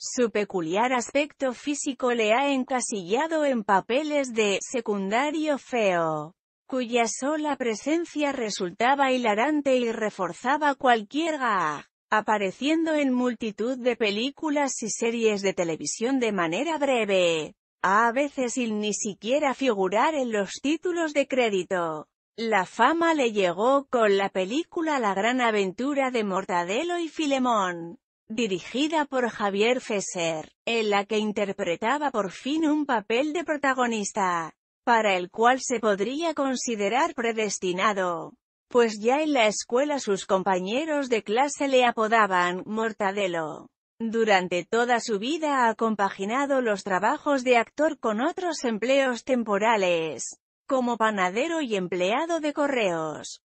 Su peculiar aspecto físico le ha encasillado en papeles de «secundario feo», cuya sola presencia resultaba hilarante y reforzaba cualquier gag, apareciendo en multitud de películas y series de televisión de manera breve, a veces sin ni siquiera figurar en los títulos de crédito. La fama le llegó con la película La gran aventura de Mortadelo y Filemón, dirigida por Javier Fesser, en la que interpretaba por fin un papel de protagonista, para el cual se podría considerar predestinado, pues ya en la escuela sus compañeros de clase le apodaban Mortadelo. Durante toda su vida ha compaginado los trabajos de actor con otros empleos temporales, como panadero y empleado de correos.